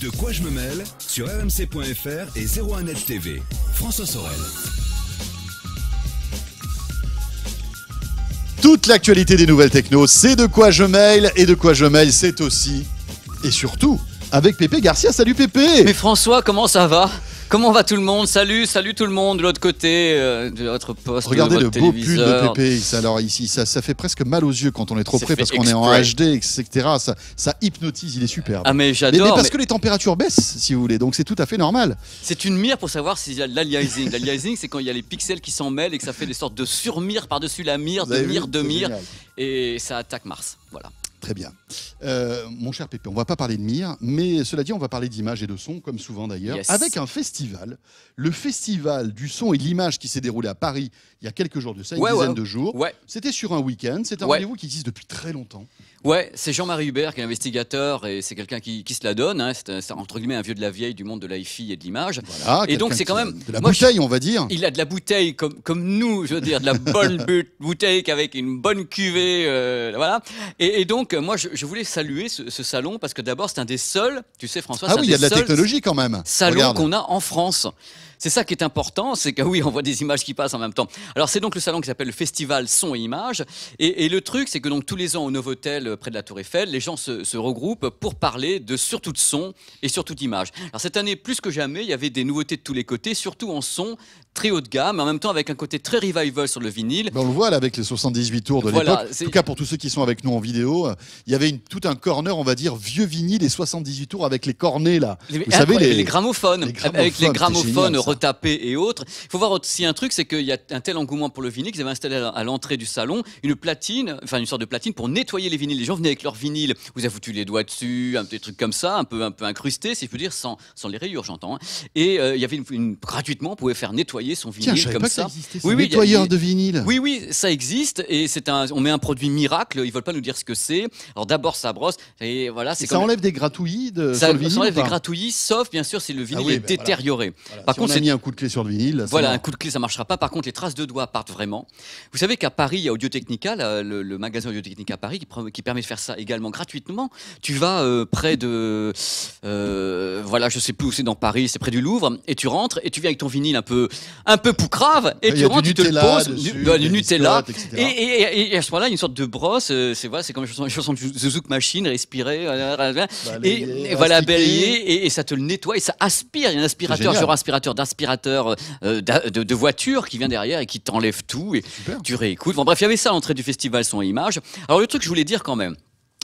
De quoi je me mêle sur rmc.fr et 01net TV. François Sorel. Toute l'actualité des nouvelles techno, c'est de quoi je mail et de quoi je mêle, c'est aussi et surtout avec Pépé Garcia. Salut Pépé Mais François, comment ça va Comment va tout le monde Salut, salut tout le monde de l'autre côté, euh, de votre poste. Regardez le beau pull de Pépé, Alors ici, ça, fait presque mal aux yeux quand on est trop près parce qu'on est en HD, etc. Ça, hypnotise, il est superbe. Ah mais j'adore. Mais, parce que les températures baissent, si vous voulez, donc c'est tout à fait normal. C'est une mire pour savoir s'il y a l'aliasing. l'aliasing, c'est quand il y a les pixels qui s'en mêlent et que ça fait des sortes de surmire par-dessus la mire, de mire, de mire, et ça attaque Mars. Voilà. Très bien. Euh, mon cher Pépé, on ne va pas parler de mire, mais cela dit, on va parler d'image et de son, comme souvent d'ailleurs, avec un festival, le Festival du son et de l'image qui s'est déroulé à Paris il y a quelques jours de ça, une dizaine de jours. C'était sur un week-end, c'est un rendez-vous qui existe depuis très longtemps. Ouais, c'est Jean-Marie Hubert qui est investigateur et c'est quelqu'un qui, qui, se la donne. Hein. c'est entre guillemets un vieux de la vieille du monde de l'IFI et de l'image. Voilà, et donc c'est quand même de la moi, bouteille, on va dire. Il a de la bouteille comme comme nous, je veux dire, de la bonne bouteille avec une bonne cuvée, euh, voilà. Et, donc moi je, voulais saluer ce, ce, salon parce que d'abord c'est un des seuls, tu sais François, ah oui, il y a de la technologie quand même. Salon qu'on a en France. C'est ça qui est important, c'est que oui, on voit des images qui passent en même temps. Alors c'est donc le salon qui s'appelle le Festival Son et Images. Et, le truc, c'est que donc tous les ans au Novotel, euh, près de la Tour Eiffel, les gens se, regroupent pour parler de surtout de son et surtout d'image. Alors cette année, plus que jamais, il y avait des nouveautés de tous les côtés, surtout en son très haut de gamme, mais en même temps avec un côté très revival sur le vinyle. on le voit là, avec les 78 tours de l'époque. En tout cas pour tous ceux qui sont avec nous en vidéo, il y avait une, tout un corner, on va dire, vieux vinyle et 78 tours avec les cornets là. Vous savez, les, les, gramophones, avec les gramophones retaper et autres. Il faut voir aussi un truc, c'est qu'il y a un tel engouement pour le vinyle qu'ils avaient installé à l'entrée du salon une platine, enfin une sorte de platine pour nettoyer les vinyles. Les gens venaient avec leur vinyle, vous avez foutu les doigts dessus, un petit truc comme ça, un peu, un peu incrusté, si je peux dire, sans, les rayures, j'entends. Hein. Et euh, il y avait une, gratuitement, on pouvait faire nettoyer son vinyle comme ça. oui, oui, nettoyeur de vinyle. Oui, oui, ça existe et c'est un, on met un produit miracle. Ils veulent pas nous dire ce que c'est. Alors d'abord ça brosse et voilà, c'est ça enlève des gratouilles de, sur vinyle, ça enlève des gratouilles, sauf bien sûr si le ah vinyle est bah détérioré un coup de clé sur le vinyle. voilà, un coup de clé, ça marchera pas. Par contre, les traces de doigts partent vraiment. Vous savez qu'à Paris, il y a Audio-Technica, le, magasin Audio-Technica à Paris, qui, permet de faire ça également gratuitement. Tu vas euh, près de, euh, voilà, je sais plus où c'est dans Paris, c'est près du Louvre, et tu rentres et tu viens avec ton vinyle un peu, un peu poucrave, et tu rentres, tu te le poses, bah, du, du Nutella, et, et, à ce moment-là, une sorte de brosse. Euh, c'est voilà, c'est comme une chanson, de Zouk Machine, respirer, bah, et, voilà, balayer, et, ça te le nettoie et ça aspire. Il y a un aspirateur sur aspirateur aspirateur euh, de, voiture qui vient derrière et qui t'enlève tout et tu réécoutes. Bon, bref, il y avait ça à l'entrée du festival son image. Alors le truc que je voulais dire quand même,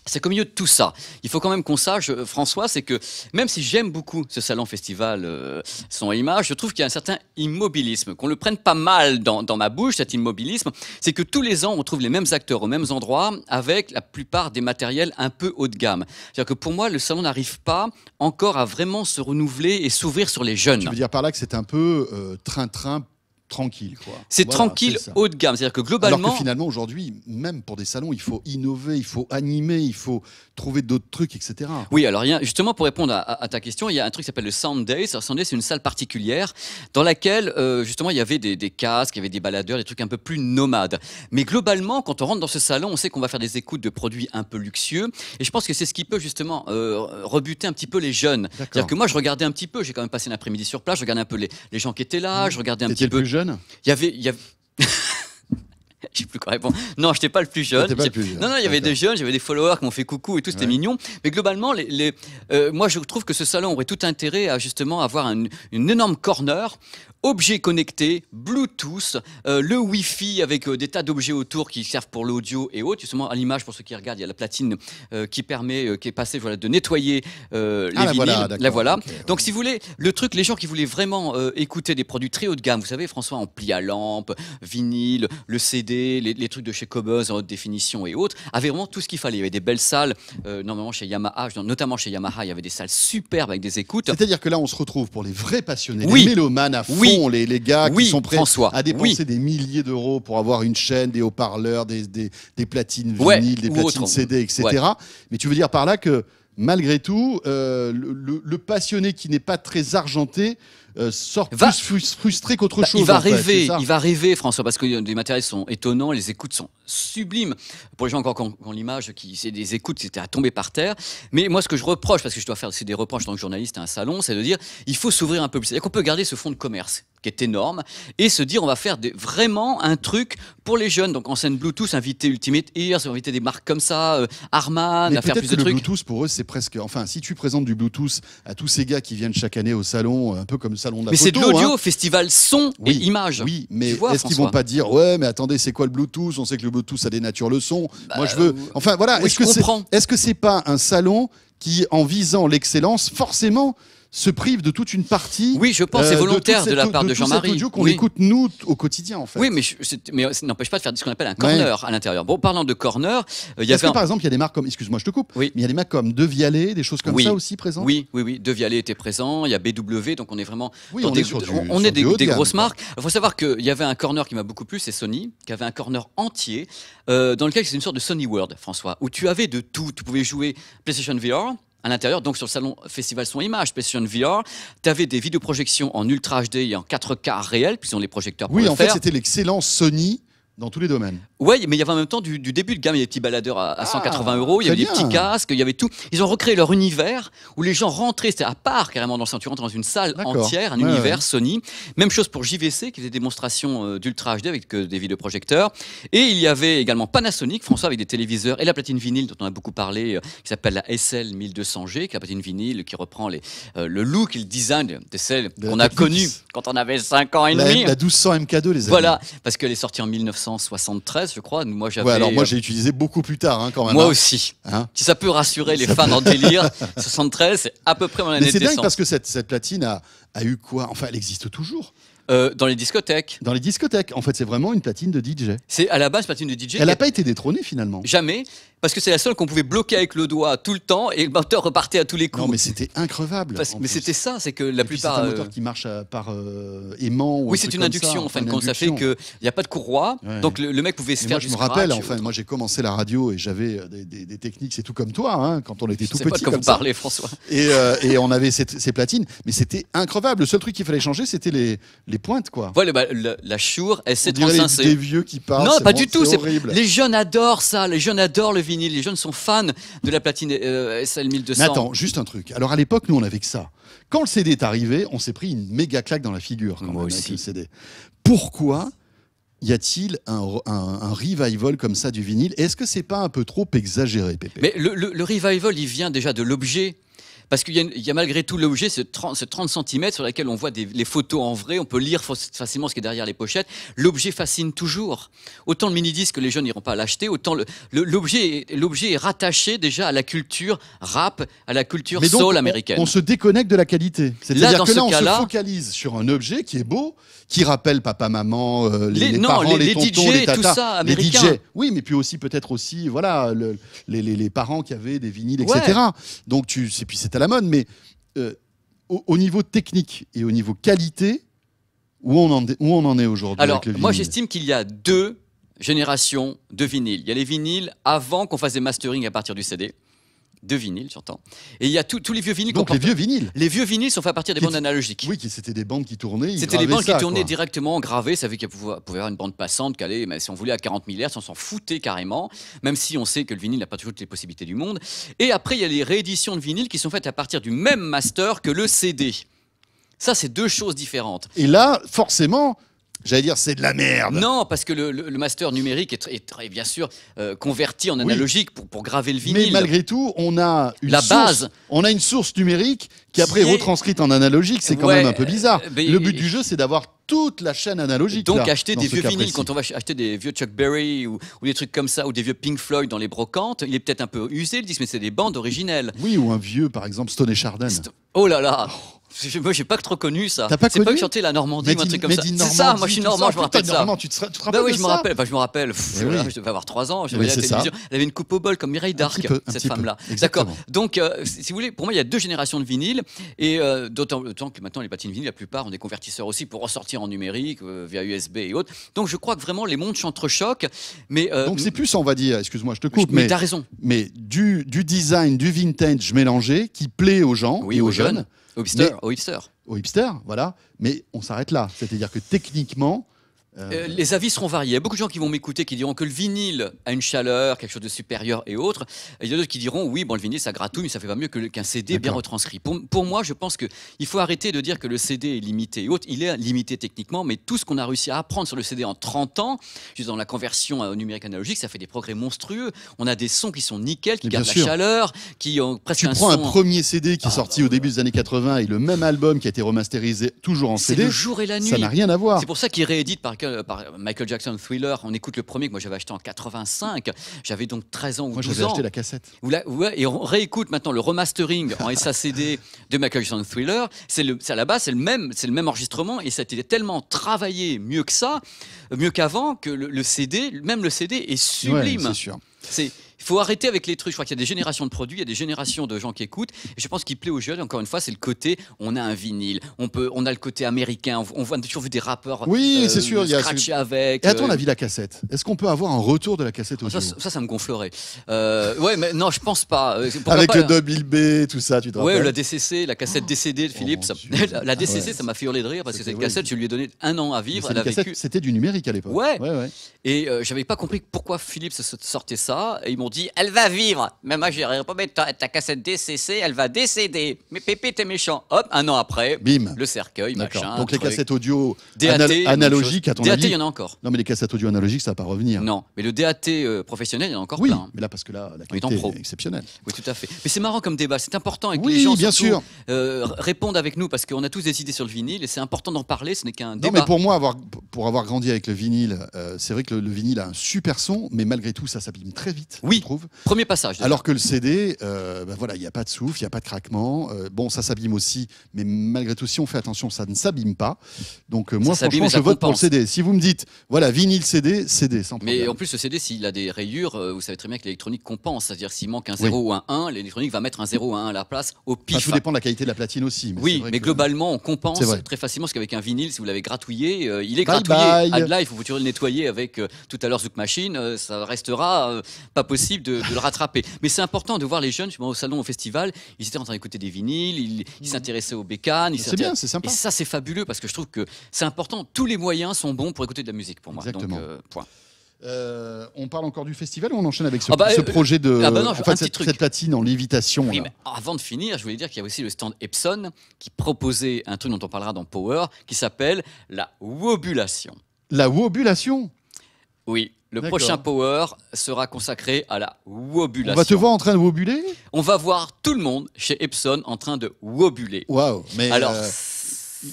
c'est qu'au milieu de tout ça, il faut quand même qu'on sache, euh, François, c'est que même si j'aime beaucoup ce salon festival euh, son image, je trouve qu'il y a un certain immobilisme, qu'on le prenne pas mal dans, ma bouche, cet immobilisme, c'est que tous les ans, on trouve les mêmes acteurs aux mêmes endroits avec la plupart des matériels un peu haut de gamme. C'est-à-dire que pour moi, le salon n'arrive pas encore à vraiment se renouveler et s'ouvrir sur les jeunes. Tu veux dire par là que c'est un peu euh, train-train tranquille. Quoi. C'est tranquille, haut de gamme. C'est-à-dire que globalement. Alors finalement, aujourd'hui, même pour des salons, il faut innover, il faut animer, il faut trouver d'autres trucs, etc. Oui, alors justement, pour répondre à, ta question, il y a un truc qui s'appelle le Sound day. Alors, Sound c'est une salle particulière dans laquelle, euh, justement, il y avait des, casques, il y avait des baladeurs, des trucs un peu plus nomades. Mais globalement, quand on rentre dans ce salon, on sait qu'on va faire des écoutes de produits un peu luxueux. Et je pense que c'est ce qui peut, justement, euh, rebuter un petit peu les jeunes. C'est-à-dire que moi, je regardais un petit peu, j'ai quand même passé après midi sur place, je regardais un peu les, gens qui étaient là, mmh. je regardais un petit peu. Jeune il y avait. Y avait... plus quoi répondre. Non, j'étais pas le plus ah, jeune. Pas le plus jeune. Non, non, il y avait des jeunes, j'avais des followers qui m'ont fait coucou et tout, c'était mignon. Mais globalement, les, euh, moi, je trouve que ce salon aurait tout intérêt à justement avoir une énorme corner objets connectés, Bluetooth, euh, le Wi-Fi avec euh, des tas d'objets autour qui servent pour l'audio et autres. Justement, à l'image, pour ceux qui regardent, il y a la platine euh, qui permet, qui est passée, voilà, de nettoyer les ah, la vinyles. Voilà, la voilà. Donc, si vous voulez, le truc, les gens qui voulaient vraiment écouter des produits très haut de gamme, vous savez, François, en pli à lampe, vinyle, le CD, les, trucs de chez Cobuz en haute définition et autres, avaient vraiment tout ce qu'il fallait. Il y avait des belles salles, normalement chez Yamaha, notamment chez Yamaha, il y avait des salles superbes avec des écoutes. C'est-à-dire que là, on se retrouve pour les vrais passionnés, les mélomanes à fond les, les, gars qui sont prêts à dépenser des milliers d'euros pour avoir une chaîne, des haut-parleurs, des, platines vinyles, des platines CD, etc. Mais tu veux dire par là que malgré tout, euh, le, passionné qui n'est pas très argenté euh, sort plus frustré qu'autre bah, chose. Il va rêver, il va rêver, François, parce que euh, les matériels sont étonnants, les écoutes sont sublimes. Pour les gens encore quand, l'image, qui c'est des écoutes, c'était à tomber par terre. Mais moi, ce que je reproche, parce que je dois faire, c'est des reproches en tant que journaliste à un salon, c'est de dire, il faut s'ouvrir un peu plus. C'est-à-dire qu'on peut garder ce fonds de commerce qui est énorme, et se dire on va faire vraiment un truc pour les jeunes. Donc en scène Bluetooth, inviter Ultimate Ears, inviter des marques comme ça, euh, Arman, faire plus que de le trucs. Bluetooth pour eux, c'est presque. Enfin, si tu présentes du Bluetooth à tous ces gars qui viennent chaque année au salon, euh, un peu comme le salon de la mais c'est de hein. l'audio, festival son et image. Oui, mais est-ce qu'ils vont pas dire ouais, mais attendez, c'est quoi le Bluetooth On sait que le Bluetooth ça dénature le son. Bah, Moi, je veux. Euh, enfin voilà. est-ce que est-ce que c'est pas un salon qui, en visant l'excellence, forcément se prive de toute une partie. Oui, je pense, c'est euh, volontaire de, la part de, Jean-Marie. qu'on écoute nous au quotidien, en fait. Oui, mais, ça n'empêche pas de faire ce qu'on appelle un corner à l'intérieur. Bon, parlant de corner, euh, il y a. que par exemple, il y a des marques comme, excuse-moi, je te coupe, oui. mais il y a des marques comme De Vialet, des choses comme ça aussi présentes Oui, oui, oui. De Vialet était présent, il y a BW, donc on est vraiment. on, est des, grosses marques. Il faut savoir qu'il y avait un corner qui m'a beaucoup plu, c'est Sony, qui avait un corner entier, euh, dans lequel c'est une sorte de Sony World, François, où tu avais de tout. Tu pouvais jouer PlayStation VR, à l'intérieur. Donc sur le salon Festival Son Image, PlayStation VR, tu avais des vidéoprojections en Ultra HD et en 4K réel, puisqu'ils ont les projecteurs pour Oui, en fait, c'était l'excellence Sony dans tous les domaines. Ouais, mais il y avait en même temps du, début de gamme, il y avait des petits baladeurs à, 180 ah, euros, il y avait des petits casques, il y avait tout. Ils ont recréé leur univers où les gens rentraient, c'était à part carrément dans le rentres dans une salle entière, un univers Sony. Même chose pour JVC qui faisait des démonstrations euh, d'Ultra HD avec euh, des vidéoprojecteurs. Et il y avait également Panasonic, François avec des téléviseurs et la platine vinyle dont on a beaucoup parlé, euh, qui s'appelle la SL 1200G, qui est la platine vinyle qui reprend les, le look le design de celles qu'on a connues quand on avait 5 ans et demi. La, la 1200 MK2, les amis. Voilà, parce qu'elle est sortie en 1973 je crois. Moi, j'avais. alors moi, euh, j'ai utilisé beaucoup plus tard, hein, quand même. Moi hein. aussi. Hein si ça peut rassurer les fans en délire, 73, c'est à peu près mon année Mais c'est dingue parce que cette, cette platine a, a, eu quoi Enfin, elle existe toujours. Euh, dans les discothèques. Dans les discothèques. En fait, c'est vraiment une platine de DJ. C'est à la base platine de DJ. Elle n'a pas été détrônée finalement. Jamais parce que c'est la seule qu'on pouvait bloquer avec le doigt tout le temps et le moteur repartait à tous les coups. Non, mais c'était increvable. mais c'était ça, c'est que la plupart. C'est un moteur euh, qui marche euh, par euh, aimant ou Oui, c'est une induction enfin, en fin de compte. Ça fait qu'il n'y a pas de courroie, donc le, mec pouvait se faire. Moi, je me rappelle, enfin, moi j'ai commencé la radio et j'avais des, techniques, c'est tout comme toi, hein, quand on était tout petit. Pas comme vous parlez, François. Et, on avait ces platines, mais c'était increvable. Le seul truc qu'il fallait changer, c'était les, les pointes, quoi. Voilà, bah, la, la Shure s C'est Des vieux qui parlent. Non, pas du tout. Les jeunes adorent ça. Les jeunes adorent le vinyle. Les jeunes sont fans de la platine euh, SL 1200. Mais attends, juste un truc. Alors à l'époque, nous, on avait que ça. Quand le CD est arrivé, on s'est pris une méga claque dans la figure. Quand on même, aussi. le CD. Pourquoi y a-t-il un, revival comme ça du vinyle Est-ce que c'est pas un peu trop exagéré, Pépé Mais le, le, revival, il vient déjà de l'objet parce qu'il y, a malgré tout l'objet, ce 30, 30 cm sur lequel on voit des, les photos en vrai, on peut lire facilement ce qui est derrière les pochettes. L'objet fascine toujours. Autant le mini que les jeunes n'iront pas l'acheter, autant l'objet est rattaché déjà à la culture rap, à la culture soul américaine. On, on, se déconnecte de la qualité. C'est-à-dire que là, on se focalise sur un objet qui est beau, qui rappelle papa, maman, euh, les, parents, les, tontons, les tatas, tout ça, les Oui, mais puis aussi peut-être aussi, voilà, les, parents qui avaient des vinyles, etc. Donc tu, puis mode, mais euh, au, niveau technique et au niveau qualité, où on en, où on en est aujourd'hui Alors, avec moi j'estime qu'il y a deux générations de vinyles. Il y a les vinyles avant qu'on fasse des mastering à partir du CD de vinyle, surtout. Et il y a tous les vieux vinyles. Donc les vieux vinyles. Les vieux vinyles sont faits à partir des bandes analogiques. Oui, c'était des bandes qui tournaient. C'était des bandes qui tournaient directement gravées. Ça veut qu'il pouvait y avoir une bande passante calée, mais si on voulait à 40 000 Hz, on s'en foutait carrément, même si on sait que le vinyle n'a pas toujours toutes les possibilités du monde. Et après, il y a les rééditions de vinyle qui sont faites à partir du même master que le CD. Ça, c'est deux choses différentes. Et là, forcément, J'allais dire, c'est de la merde. Non, parce que le, master numérique est, bien sûr euh, converti en analogique pour, graver le vinyle. Mais malgré tout, on a la base. On a une source numérique qui après est retranscrite en analogique, c'est quand même un peu bizarre. Euh, ben, le but du jeu, c'est d'avoir toute la chaîne analogique. Donc acheter des vieux vinyles, quand on va acheter des vieux Chuck Berry ou, des trucs comme ça, ou des vieux Pink Floyd dans les brocantes, il est peut-être un peu usé le disque, mais c'est des bandes originelles. Oui, ou un vieux, par exemple, Stone et Chardin. oh là là Moi, oh. Moi, j'ai pas trop connu ça. T'as pas connu C'est pas que chanter la Normandie ou un truc comme ça. C'est ça, moi je suis normand, je me rappelle ça. tu te, rappelles bah oui, je me rappelle. je me rappelle. Je devais avoir 3 ans. J'avais eh Elle avait une coupe au bol comme Mireille Darc, cette femme-là. D'accord. Donc, euh, si vous voulez, pour moi, il y a deux générations de vinyles. Et euh, d'autant que maintenant, les patines vinyles, la plupart ont des convertisseurs aussi pour ressortir en numérique, euh, via USB et autres. Donc je crois que vraiment, les mondes s'entrechoquent. Mais, euh, Donc c'est plus, on va dire, excuse-moi, je te coupe, mais, mais tu as raison. Mais du, design, du vintage mélangé qui plaît aux gens oui, et aux, jeunes. aux hipsters, aux voilà. Mais on s'arrête là. C'est-à-dire que techniquement, euh, les avis seront variés. Il y a beaucoup de gens qui vont m'écouter qui diront que le vinyle a une chaleur, quelque chose de supérieur et autres. il y a d'autres qui diront oui, bon, le vinyle ça gratouille, mais ça fait pas mieux qu'un CD bien retranscrit. Pour, moi, je pense que il faut arrêter de dire que le CD est limité et Il est limité techniquement, mais tout ce qu'on a réussi à apprendre sur le CD en 30 ans, juste dans la conversion euh, au numérique analogique, ça fait des progrès monstrueux. On a des sons qui sont nickel, qui gardent la chaleur, qui ont presque tu un prends un premier CD qui est ah. sorti au début des années 80 et le même album qui a été remasterisé toujours en CD. Le jour et la nuit. Ça n'a rien à voir. C'est pour ça qu'il réédite par Michael, par Michael Jackson Thriller, on écoute le premier que moi j'avais acheté en 85. J'avais donc 13 ans ou 12 ans. Moi acheté la cassette. et on réécoute maintenant le remastering en SACD de Michael Jackson Thriller. C'est à la base, c'est le même, c'est le même enregistrement et ça a tellement travaillé mieux que ça, mieux qu'avant que le, CD, même le CD est sublime. c'est sûr. Il faut arrêter avec les trucs. Je crois qu'il y a des générations de produits, il y a des générations de gens qui écoutent. Et je pense qu'il plaît aux jeunes, encore une fois, c'est le côté on a un vinyle, on, peut, on a le côté américain, on, voit toujours vu des rappeurs. Oui, c'est euh, sûr, il y a. avec. Et attends, on euh, a la cassette. Est-ce qu'on peut avoir un retour de la cassette ah, aussi ça, ça, me gonflerait. Euh, ouais, mais non, je pense pas. avec le hein. double B, tout ça, tu te rappelles Ouais, la DCC, la cassette décédée de oh Philips. la, DCC, ça m'a fait hurler de rire parce que cette cassette, je lui ai donné un an à vivre. C'était du numérique à l'époque. Ouais. Et j'avais pas compris pourquoi Philips sortait ça. Et ils m'ont dit Elle va vivre Mais moi, j'ai pas Mais ta, cassette DCC, elle va décéder. Mais Pépé, t'es méchant. Hop, un an après, bim Le cercueil, machin. Donc les cassettes audio analogiques, à ton avis DAT, il y en a encore. Non, mais les cassettes audio analogiques, ça va pas revenir. Non, mais le DAT euh, professionnel, il y en a encore oui, mais là, parce que là, la qualité est exceptionnelle. Oui, tout à fait. Mais c'est marrant comme débat, c'est important et que les gens bien sûr. Euh, répondent avec nous parce qu'on a tous des idées sur le vinyle et c'est important d'en parler, ce n'est qu'un débat. Non, mais pour moi, avoir, pour avoir grandi avec le vinyle, euh, c'est vrai que le, le, vinyle a un super son, mais malgré tout, ça s'abîme très vite. Oui, Premier passage. Alors que le CD, euh, ben voilà, il n'y a pas de souffle, il n'y a pas de craquement. Euh, bon, ça s'abîme aussi, mais malgré tout, si on fait attention, ça ne s'abîme pas. Donc euh, moi, franchement, je vote pour le CD. Si vous me dites, voilà, vinyle CD, CD, sans Mais en plus, le CD, s'il a des rayures, vous savez très bien que l'électronique compense. C'est-à-dire, s'il manque un 0 ou un 1, l'électronique va mettre un 0 ou un 1 à la place, au pif. ça dépend de la qualité de la platine aussi. oui, mais globalement, on compense très facilement, parce qu'avec un vinyle, si vous l'avez gratouillé, il est bye gratouillé. Bye. il faut vous le nettoyer avec tout à l'heure Zouk Machine, ça restera pas possible de, le rattraper. Mais c'est important de voir les jeunes, au salon, au festival, ils étaient en train d'écouter des vinyles, ils s'intéressaient aux bécanes. C'est bien, c'est sympa. Et ça, c'est fabuleux parce que je trouve que c'est important. Tous les moyens sont bons pour écouter de la musique pour moi. Exactement. Euh, point. Euh, on parle encore du festival ou on enchaîne avec ce, ah bah, ce euh, projet de ah bah cette, platine en lévitation Avant de finir, je voulais dire qu'il y a aussi le stand Epson qui proposait un truc dont on parlera dans Power qui s'appelle la wobulation. La wobulation Oui, le prochain Power sera consacré à la wobulation. On va te voir en train de wobuler On va voir tout le monde chez Epson en train de wobuler. Waouh Mais Alors, euh,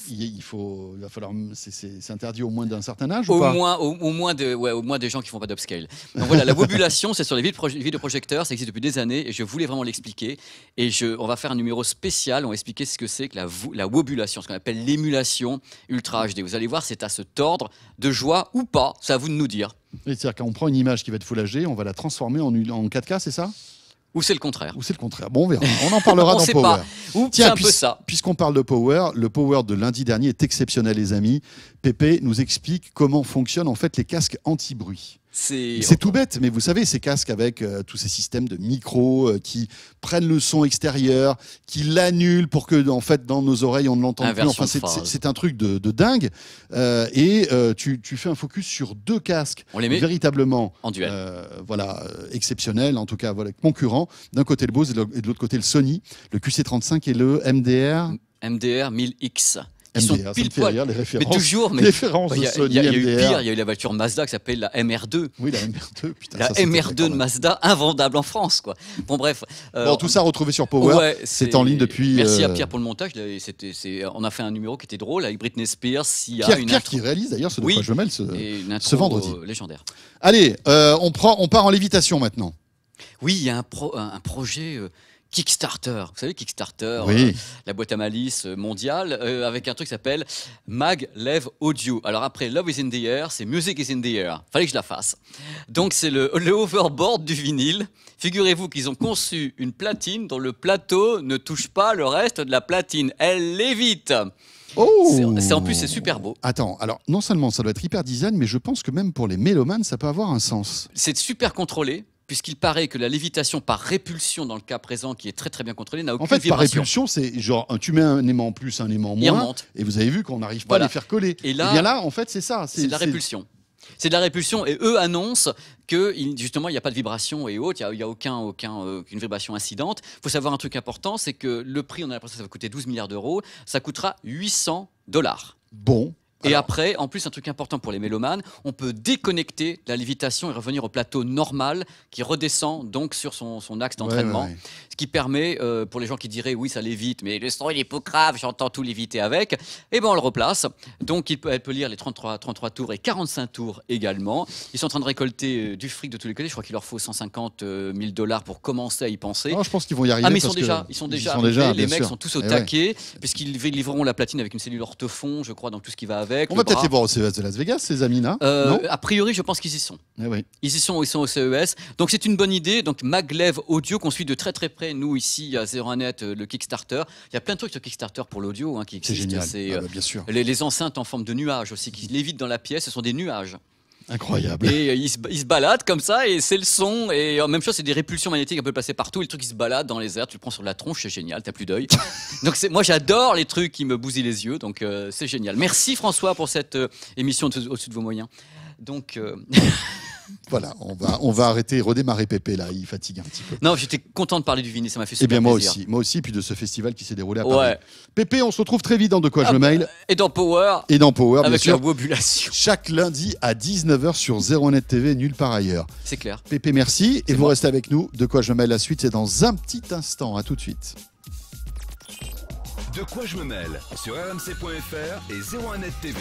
il, faut, va falloir, c'est interdit au moins d'un certain âge au ou pas moins, au, moins de, ouais, au moins des gens qui font pas d'upscale. Donc voilà, la wobulation, c'est sur les vidéoprojecteurs, ça existe depuis des années et je voulais vraiment l'expliquer. Et je, on va faire un numéro spécial, on va expliquer ce que c'est que la, wobulation, ce qu'on appelle l'émulation ultra HD. Vous allez voir, c'est à se tordre de joie ou pas, c'est à vous de nous dire. C'est-à-dire qu'on prend une image qui va être Full on va la transformer en, en 4K, c'est ça ou c'est le contraire. Ou c'est le contraire. Bon, on verra. On en parlera dans Power. Tiens, un peu ça. Puisqu'on parle de Power, le Power de lundi dernier est exceptionnel, les amis. Pépé nous explique comment fonctionnent en fait les casques anti-bruit. C'est tout bête, mais vous savez, ces casques avec euh, tous ces systèmes de micro euh, qui prennent le son extérieur, qui l'annulent pour que, en fait, dans nos oreilles, on ne l'entende plus. Enfin, c'est un truc de, dingue. Euh, et tu, fais un focus sur deux casques véritablement en voilà, exceptionnels, en tout cas, voilà, concurrents. D'un côté le Bose et de l'autre côté le Sony, le QC35 et le MDR. MDR 1000X. Ils sont pile poil. les références, mais toujours, mais il y, a eu pire. Il y a eu la voiture Mazda qui s'appelle la MR2. Oui, la MR2. Putain, la MR2 de Mazda, invendable en France, quoi. Bon, bref. Euh, bon, tout ça retrouvé sur Power. c'est en ligne depuis. Merci à euh, Pierre pour le montage. on a fait un numéro qui était drôle avec Britney Spears. y Pierre, une Pierre qui réalise d'ailleurs ce oui, de je mêle ce, ce vendredi. Euh, légendaire. Allez, on prend, on part en lévitation maintenant. Oui, il y a un projet Kickstarter. Vous savez, Kickstarter, euh, la boîte à malice euh, mondiale, euh, avec un truc qui s'appelle Maglev Audio. Alors après Love is in the air, c'est Music is in the air. Fallait que je la fasse. Donc c'est le, le overboard du vinyle. Figurez-vous qu'ils ont conçu une platine dont le plateau ne touche pas le reste de la platine. Elle l'évite. Oh c'est, en plus, c'est super beau. Attends, alors non seulement ça doit être hyper design, mais je pense que même pour les mélomanes, ça peut avoir un sens. C'est super contrôlé puisqu'il paraît que la lévitation par répulsion, dans le cas présent, qui est très très bien contrôlé, n'a aucune vibration. En fait, par répulsion, c'est genre tu mets un aimant en plus, un aimant en moins, et vous avez vu qu'on n'arrive pas à les faire coller. Et eh là, bien là en fait, c'est ça. C'est de la répulsion. C'est de la répulsion et eux annoncent que justement il n'y a pas de vibration et autres, il n'y a, aucun, aucun, aucune euh, vibration incidente. Il faut savoir un truc important, c'est que le prix, on a l'impression que ça va coûter 12 milliards d'euros, ça coûtera 800 dollars. Bon, et après, en plus, un truc important pour les mélomanes, on peut déconnecter la lévitation et revenir au plateau normal qui redescend donc sur son, son axe d'entraînement. Ce qui permet, euh, pour les gens qui diraient oui, ça lévite, mais le son il est pas grave, j'entends tout léviter avec, et eh ben on le replace. Donc il peut, elle peut lire les 33, 33 tours et 45 tours également. Ils sont en train de récolter euh, du fric de tous les côtés. Je crois qu'il leur faut 150 000 euh, dollars pour commencer à y penser. Non, je pense qu'ils vont y arriver. Ah, mais ils, sont déjà, ils sont déjà, déjà, les mecs sont tous au eh taquet, puisqu'ils livreront la platine avec une cellule orthophon, je crois, dans tout ce qui va avec. On va peut-être les voir au CES de Las Vegas, ces amis là. Euh, a priori, je pense qu'ils y sont. Eh ils y sont, ils sont au CES. Donc c'est une bonne idée. Donc Maglev Audio qu'on suit de très très près, nous ici à 01net, euh, le Kickstarter. Il y a plein de trucs sur Kickstarter pour l'audio hein, qui C'est génial. Ah euh, bah, bien sûr. Les, enceintes en forme de nuages aussi qui lévitent dans la pièce, ce sont des nuages. Incroyable. Et euh, il se, il, balade comme ça, et c'est le son. Et en euh, même chose, c'est des répulsions magnétiques un peu passer partout. Et le truc, il se balade dans les airs, tu le prends sur la tronche, c'est génial, t'as plus d'œil. donc moi, j'adore les trucs qui me bousillent les yeux, donc euh, c'est génial. Merci François pour cette émission au-dessus de vos moyens. Donc. Voilà, on va, on va arrêter, redémarrer Pépé là, il fatigue un petit peu. Non, j'étais content de parler du Vinet, ça m'a fait super Eh bien moi aussi, moi aussi, puis de ce festival qui s'est déroulé à Paris. Ouais. Pépé, on se retrouve très vite dans De quoi je me ah, mail. Et dans Power. Et dans Power, avec Chaque lundi à 19h sur 01net TV, nulle part ailleurs. C'est clair. Pépé, merci, et vous restez avec nous. De quoi je me mail la suite, c'est dans un petit instant, à tout de suite. De quoi je me mêle sur rmc.fr et 01net TV.